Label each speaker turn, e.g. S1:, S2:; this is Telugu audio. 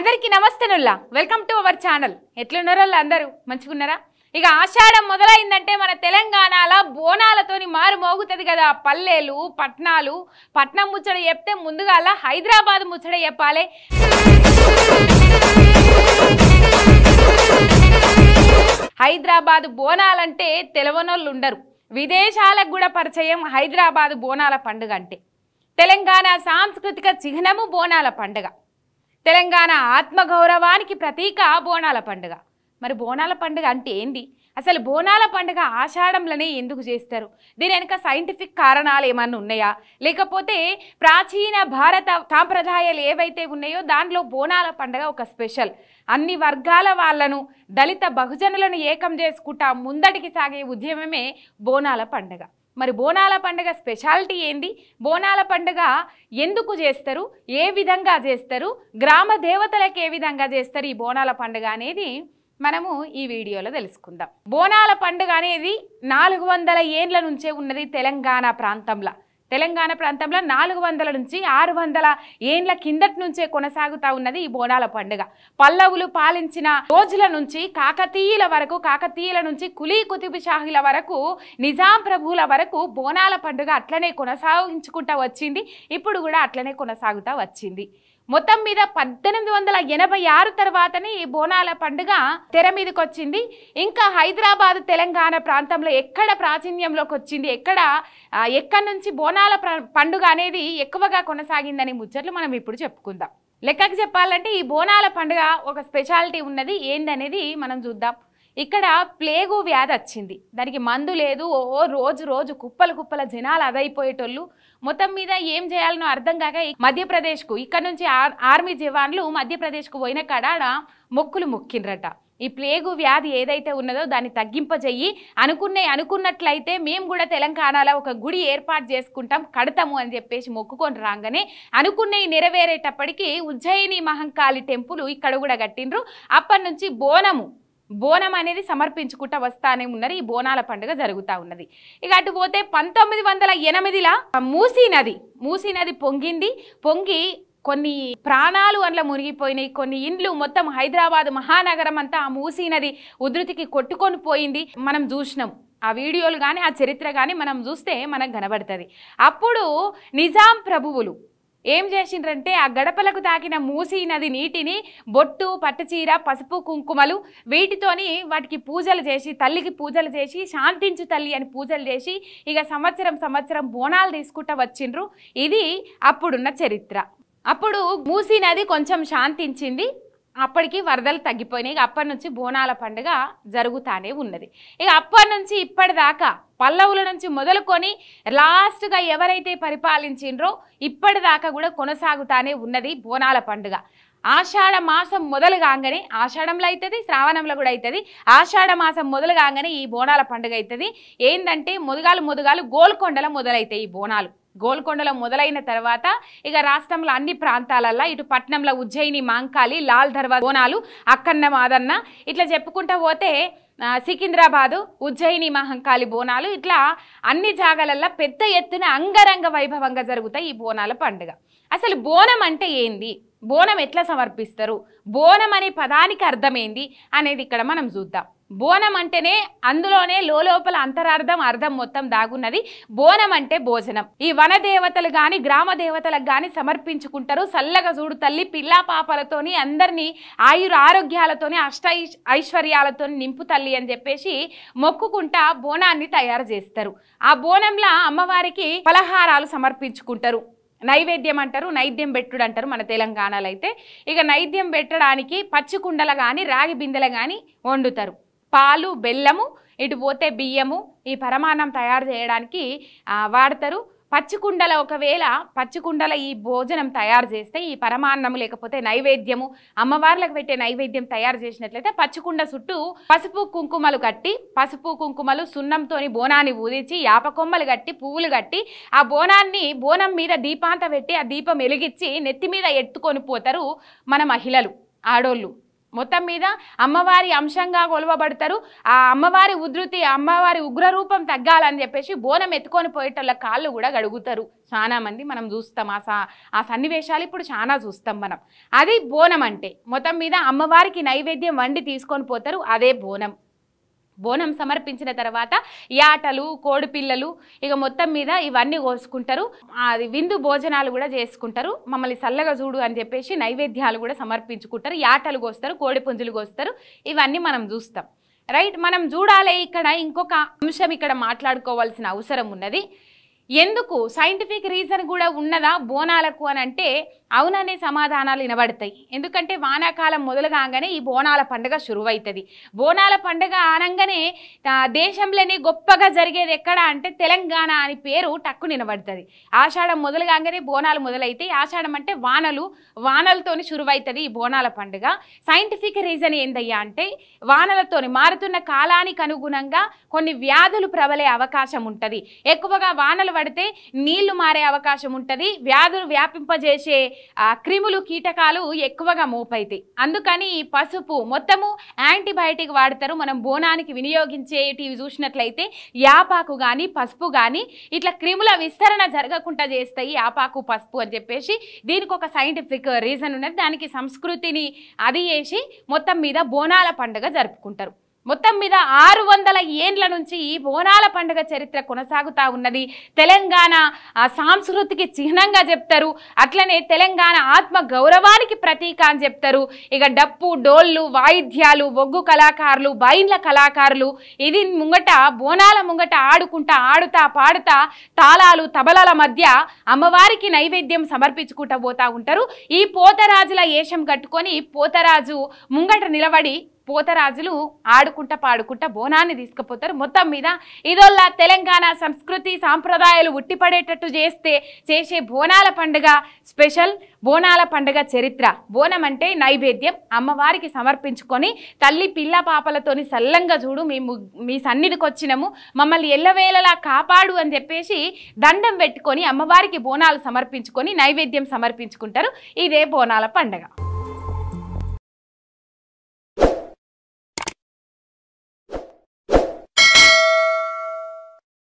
S1: అందరికీ నమస్తేనుల్లా వెల్కమ్ టు అవర్ ఛానల్ ఎట్లున్నారో అందరూ మంచుకున్నారా ఇక ఆషాఢం మొదలైందంటే మన తెలంగాణలో బోనాలతోని మారు మోగుతుంది కదా పల్లెలు పట్నాలు పట్నం ముచ్చట చెప్తే ముందుగా హైదరాబాద్ ముచ్చడ చెప్పాలి హైదరాబాద్ బోనాలంటే తెలవనోళ్ళు ఉండరు విదేశాలకు కూడా పరిచయం హైదరాబాద్ బోనాల పండుగ అంటే తెలంగాణ సాంస్కృతిక చిహ్నము బోనాల పండుగ తెలంగాణ ఆత్మగౌరవానికి ప్రతీక బోనాల పండుగ మరి బోనాల పండుగ అంటే ఏంది అసలు బోనాల పండుగ ఆషాఢంలోనే ఎందుకు చేస్తారు దీని వెనుక సైంటిఫిక్ కారణాలు ఏమన్నా ఉన్నాయా లేకపోతే ప్రాచీన భారత సాంప్రదాయాలు ఏవైతే ఉన్నాయో దానిలో బోనాల పండుగ ఒక స్పెషల్ అన్ని వర్గాల వాళ్లను దళిత బహుజనులను ఏకం చేసుకుంటా ముందటికి సాగే ఉద్యమమే బోనాల పండుగ మరి బోనాల పండుగ స్పెషాలిటీ ఏంది బోనాల పండుగ ఎందుకు చేస్తారు ఏ విధంగా చేస్తారు గ్రామ దేవతలకు ఏ విధంగా చేస్తారు ఈ బోనాల పండుగ అనేది మనము ఈ వీడియోలో తెలుసుకుందాం బోనాల పండుగ అనేది నాలుగు వందల ఏండ్ల నుంచే ఉన్నది తెలంగాణ ప్రాంతంలో తెలంగాణ ప్రాంతంలో నాలుగు వందల నుంచి ఆరు వందల ఏండ్ల కిందటి నుంచే కొనసాగుతా ఉన్నది ఈ బోనాల పండుగ పల్లవులు పాలించిన రోజుల నుంచి కాకతీయుల వరకు కాకతీయుల నుంచి కులీ కుతుబు షాహుల వరకు నిజాం ప్రభువుల వరకు బోనాల పండుగ అట్లనే కొనసాగించుకుంటా వచ్చింది ఇప్పుడు కూడా అట్లనే కొనసాగుతా వచ్చింది మొత్తం మీద పద్దెనిమిది వందల ఎనభై ఆరు తర్వాతనే ఈ బోనాల పండుగ తెర మీదకి వచ్చింది ఇంకా హైదరాబాద్ తెలంగాణ ప్రాంతంలో ఎక్కడ ప్రాచీన్యంలోకి వచ్చింది ఎక్కడ ఎక్కడి నుంచి బోనాల పండుగ అనేది ఎక్కువగా కొనసాగిందనే ముచ్చట్లు మనం ఇప్పుడు చెప్పుకుందాం లెక్కకు చెప్పాలంటే ఈ బోనాల పండుగ ఒక స్పెషాలిటీ ఉన్నది ఏందనేది మనం చూద్దాం ఇక్కడ ప్లేగు వ్యాధి వచ్చింది దానికి మందు లేదు ఓ రోజు రోజు కుప్పలు కుప్పల జనాలు అదైపోయేటోళ్ళు మొత్తం మీద ఏం చేయాలనో అర్థం కాక మధ్యప్రదేశ్కు ఇక్కడ నుంచి ఆర్మీ జవాన్లు మధ్యప్రదేశ్కు పోయిన కడాడ మొక్కులు మొక్కినరట ఈ ప్లేగు వ్యాధి ఏదైతే ఉన్నదో దాన్ని తగ్గింపజెయ్యి అనుకున్నాయి అనుకున్నట్లయితే మేము కూడా తెలంగాణలో ఒక గుడి ఏర్పాటు చేసుకుంటాం కడతాము అని చెప్పేసి మొక్కుకొని రాగానే అనుకున్నవి నెరవేరేటప్పటికీ ఉజ్జయిని మహంకాళి టెంపుల్ ఇక్కడ కూడా కట్టిండ్రు అప్పటి నుంచి బోనము బోనం అనేది సమర్పించుకుంటా వస్తానే ఉన్నారు ఈ బోనాల పండుగ జరుగుతూ ఉన్నది ఇక అటు పోతే పంతొమ్మిది వందల ఎనిమిదిలా మూసీ నది మూసీ నది పొంగింది పొంగి కొన్ని ప్రాణాలు అందులో మునిగిపోయినాయి కొన్ని ఇండ్లు మొత్తం హైదరాబాద్ మహానగరం అంతా ఆ మూసీ నది ఉధృతికి కొట్టుకొని పోయింది మనం చూసినాం ఆ వీడియోలు కానీ ఆ చరిత్ర కానీ మనం చూస్తే మనకు కనబడుతుంది అప్పుడు నిజాం ప్రభువులు ఏం చేసిండ్రంటే ఆ గడపలకు తాకిన మూసీ నది నీటిని బొట్టు పట్టుచీర పసుపు కుంకుమలు వీటితోని వాటికి పూజలు చేసి తల్లికి పూజలు చేసి శాంతించు తల్లి అని పూజలు చేసి ఇక సంవత్సరం సంవత్సరం బోనాలు తీసుకుంటా వచ్చిండ్రు ఇది అప్పుడున్న చరిత్ర అప్పుడు మూసీ నది కొంచెం శాంతించింది అప్పటికి వరదలు తగ్గిపోయినాయి అప్పటి నుంచి బోనాల పండుగ జరుగుతానే ఉన్నది ఇక అప్పటి నుంచి ఇప్పటిదాకా పల్లవుల నుంచి మొదలుకొని లాస్ట్గా ఎవరైతే పరిపాలించిండ్రో ఇప్పటిదాకా కూడా కొనసాగుతానే ఉన్నది బోనాల పండుగ ఆషాఢ మాసం మొదలు కాగానే ఆషాఢంలో అవుతుంది శ్రావణంలో కూడా అవుతుంది ఆషాఢ మాసం మొదలు కాగానే ఈ బోనాల పండుగ అవుతుంది ఏంటంటే మొదగాలు మొదగాలు గోల్కొండలో మొదలవుతాయి ఈ బోనాలు గోల్కొండలో మొదలైన తర్వాత ఇక రాష్ట్రంలో అన్ని ప్రాంతాలల్లో ఇటు పట్నంలో ఉజ్జయిని మాంకాలి లాల్ దర్వా బోనాలు అక్కన్న మాదన్న ఇట్లా చెప్పుకుంటూ పోతే సికింద్రాబాదు ఉజ్జయిని మహంకాళి బోనాలు ఇట్లా అన్ని జాగాలల్లో పెద్ద ఎత్తున అంగరంగ వైభవంగా జరుగుతాయి ఈ బోనాల పండుగ అసలు బోనం అంటే ఏంది బోనం ఎట్లా సమర్పిస్తారు బోనం అనే పదానికి అర్థమైంది అనేది ఇక్కడ మనం చూద్దాం బోనం అంటేనే అందులోనే లోపల అంతరార్థం అర్థం మొత్తం దాగున్నది బోనం అంటే భోజనం ఈ వన దేవతలు గాని గ్రామ దేవతలకు గాని సమర్పించుకుంటారు చల్లగా చూడు తల్లి పిల్లా పాపలతోని అందరినీ ఆయుర ఆరోగ్యాలతోని అష్ట ఐశ్వర్యాలతో నింపు తల్లి అని చెప్పేసి మొక్కుకుంటా బోనాన్ని తయారు చేస్తారు ఆ బోనంలా అమ్మవారికి పలహారాలు సమర్పించుకుంటారు నైవేద్యం అంటారు నైద్యం పెట్టుడు అంటారు మన తెలంగాణలో అయితే ఇక నైద్యం పెట్టడానికి పచ్చి కానీ రాగి బిందెలు కానీ వండుతారు పాలు బెల్లము ఇటు పోతే బియ్యము ఈ పరమాన్నం తయారు చేయడానికి వాడతారు పచ్చికుండల ఒకవేళ పచ్చికుండల ఈ భోజనం తయారు చేస్తే ఈ పరమాన్నము లేకపోతే నైవేద్యము అమ్మవార్లకు పెట్టే నైవేద్యం తయారు చేసినట్లయితే పచ్చికుండ చుట్టూ పసుపు కుంకుమలు కట్టి పసుపు కుంకుమలు సున్నంతోని బోనాన్ని ఊదించి యాపకొమ్మలు కట్టి పువ్వులు కట్టి ఆ బోనాన్ని బోనం మీద దీపాంత పెట్టి ఆ దీపం వెలిగించి నెత్తి మీద ఎత్తుకొని పోతారు మన మహిళలు ఆడోళ్ళు మొత్తం మీద అమ్మవారి అంశంగా కొలవబడతారు ఆ అమ్మవారి ఉధృతి అమ్మవారి ఉగ్రరూపం తగ్గాలని చెప్పేసి బోనం ఎత్తుకొని పోయేటోళ్ళ కాళ్ళు కూడా గడుగుతారు చాలా మంది మనం చూస్తాం ఆ సా ఆ సన్నివేశాలు ఇప్పుడు చాలా చూస్తాం మనం అది బోనం అంటే మొత్తం మీద అమ్మవారికి నైవేద్యం వండి తీసుకొని పోతారు అదే బోనం బోనం సమర్పించిన తర్వాత యాటలు కోడిపిల్లలు ఇక మొత్తం మీద ఇవన్నీ కోసుకుంటారు అది విందు భోజనాలు కూడా చేసుకుంటారు మమ్మల్ని చల్లగా చూడు అని చెప్పేసి నైవేద్యాలు కూడా సమర్పించుకుంటారు యాటలు కోస్తారు కోడి పుంజులు కోస్తారు ఇవన్నీ మనం చూస్తాం రైట్ మనం చూడాలి ఇక్కడ ఇంకొక అంశం ఇక్కడ మాట్లాడుకోవాల్సిన అవసరం ఉన్నది ఎందుకు సైంటిఫిక్ రీజన్ కూడా ఉన్నదా బోనాలకు అని అంటే అవుననే సమాధానాలు వినబడతాయి ఎందుకంటే వానాకాలం మొదలుగానే ఈ బోనాల పండుగ శురువైతుంది బోనాల పండుగ ఆనంగానే దేశంలోనే గొప్పగా జరిగేది ఎక్కడ అంటే తెలంగాణ అని పేరు టక్కు నినబడుతుంది ఆషాఢం మొదలుగానే బోనాలు మొదలైతాయి ఆషాఢం అంటే వానలు వానలతోని శురువైతుంది ఈ బోనాల పండుగ సైంటిఫిక్ రీజన్ ఏందయ్యా అంటే వానలతోని మారుతున్న కాలానికి అనుగుణంగా కొన్ని వ్యాధులు ప్రబలే అవకాశం ఉంటుంది ఎక్కువగా వానలు పడితే నీళ్లు మారే అవకాశం ఉంటుంది వ్యాధులు వ్యాపింపజేసే క్రిములు కీటకాలు ఎక్కువగా మూపైతాయి అందుకని ఈ పసుపు మొత్తము యాంటీబయాటిక్ వాడతారు మనం బోనానికి వినియోగించేటివి చూసినట్లయితే యాపాకు కానీ పసుపు కానీ ఇట్లా క్రిముల విస్తరణ జరగకుండా చేస్తాయి యాపాకు పసుపు అని చెప్పేసి దీనికి ఒక సైంటిఫిక్ రీజన్ ఉన్నది దానికి సంస్కృతిని అది చేసి మొత్తం మీద బోనాల పండుగ జరుపుకుంటారు మొత్తం మీద ఆరు వందల ఏండ్ల నుంచి ఈ బోనాల పండుగ చరిత్ర కొనసాగుతా ఉన్నది తెలంగాణ సాంస్కృతికి చిహ్నంగా చెప్తారు అట్లనే తెలంగాణ ఆత్మ గౌరవానికి ప్రతీక అని చెప్తారు ఇక డప్పు డోళ్ళు వాయిద్యాలు బొగ్గు కళాకారులు బైన్ల కళాకారులు ఇది ముంగట బోనాల ముంగట ఆడుకుంటా ఆడుతా పాడుతా తాళాలు తబలల మధ్య అమ్మవారికి నైవేద్యం సమర్పించుకుంటా పోతా ఉంటారు ఈ పోతరాజుల ఏషం కట్టుకొని పోతరాజు ముంగట నిలబడి పోతరాజులు ఆడుకుంటా పాడుకుంటా బోనాన్ని తీసుకుపోతారు మొత్తం మీద ఇదొల్ల తెలంగాణ సంస్కృతి సాంప్రదాయాలు ఉట్టిపడేటట్టు చేస్తే చేసే బోనాల పండుగ స్పెషల్ బోనాల పండుగ చరిత్ర బోనం అంటే నైవేద్యం అమ్మవారికి సమర్పించుకొని తల్లి పిల్ల పాపలతోని సల్లంగా చూడు మేము మీ సన్నిధికి వచ్చినము మమ్మల్ని ఎల్లవేళలా కాపాడు అని చెప్పేసి దండం పెట్టుకొని అమ్మవారికి బోనాలు సమర్పించుకొని నైవేద్యం సమర్పించుకుంటారు ఇదే బోనాల పండుగ